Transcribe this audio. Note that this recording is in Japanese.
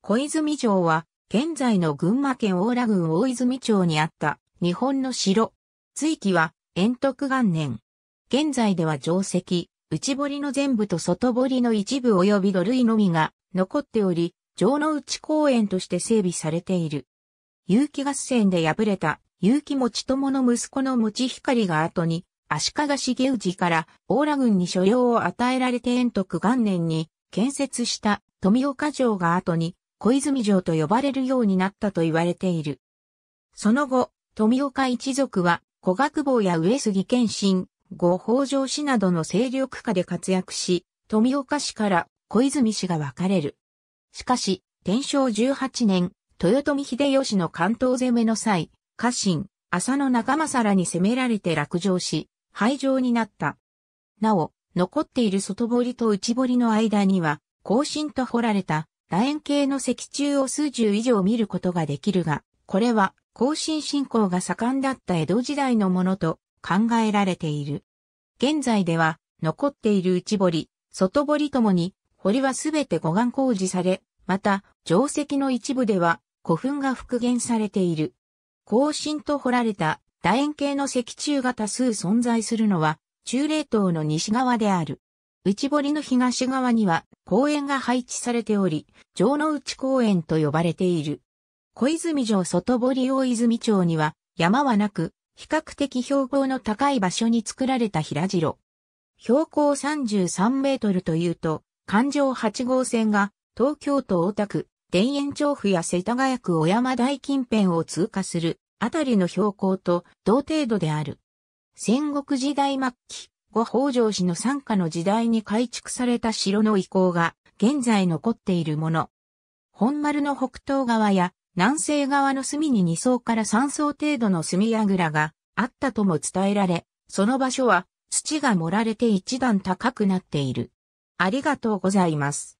小泉城は、現在の群馬県大良郡大泉町にあった日本の城。追記は、延徳元年。現在では城石、内堀の全部と外堀の一部及び土塁のみが残っており、城の内公園として整備されている。有機合戦で敗れた有機持友の息子の持光が後に、足利茂氏から大良郡に所領を与えられて延徳元年に建設した富岡城が後に小泉城と呼ばれるようになったと言われている。その後、富岡一族は、古学坊や上杉謙信、後北条氏などの勢力下で活躍し、富岡氏から小泉氏が分かれる。しかし、天正18年、豊臣秀吉の関東攻めの際、家臣、浅野仲正らに攻められて落城し、廃城になった。なお、残っている外堀と内堀の間には、後進と掘られた楕円形の石柱を数十以上見ることができるが、これは後進信仰が盛んだった江戸時代のものと考えられている。現在では残っている内堀、外堀ともに堀はすべて護岸工事され、また定石の一部では古墳が復元されている。後進と掘られた楕円形の石柱が多数存在するのは中冷島の西側である。内堀の東側には公園が配置されており、城之内公園と呼ばれている。小泉城外堀大泉町には山はなく、比較的標高の高い場所に作られた平城。標高33メートルというと、環状8号線が東京都大田区、田園調布や世田谷区小山台近辺を通過するあたりの標高と同程度である。戦国時代末期、後北条氏の参加の時代に改築された城の遺構が現在残っているもの。本丸の北東側や南西側の隅に2層から3層程度の隅櫓があったとも伝えられ、その場所は土が盛られて一段高くなっている。ありがとうございます。